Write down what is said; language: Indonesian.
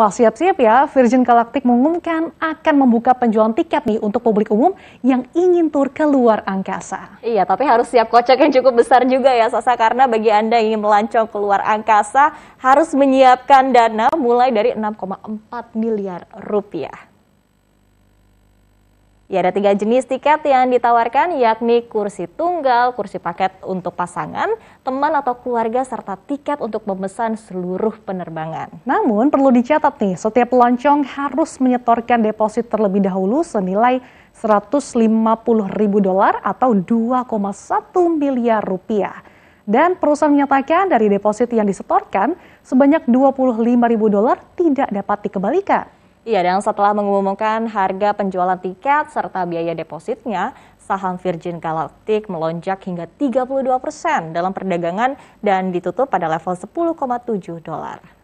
Wah siap-siap ya, Virgin Galactic mengumumkan akan membuka penjualan tiket nih untuk publik umum yang ingin tur ke luar angkasa. Iya, tapi harus siap kocek yang cukup besar juga ya Sasa, karena bagi Anda yang ingin melancong ke luar angkasa harus menyiapkan dana mulai dari 6,4 miliar rupiah. Ya, ada tiga jenis tiket yang ditawarkan yakni kursi tunggal, kursi paket untuk pasangan, teman atau keluarga, serta tiket untuk memesan seluruh penerbangan. Namun perlu dicatat nih, setiap pelancong harus menyetorkan deposit terlebih dahulu senilai 150 ribu dolar atau 2,1 miliar rupiah. Dan perusahaan menyatakan dari deposit yang disetorkan, sebanyak 25 ribu dolar tidak dapat dikembalikan. Iya, dan setelah mengumumkan harga penjualan tiket serta biaya depositnya, saham Virgin Galactic melonjak hingga 32 persen dalam perdagangan dan ditutup pada level 10,7 dolar.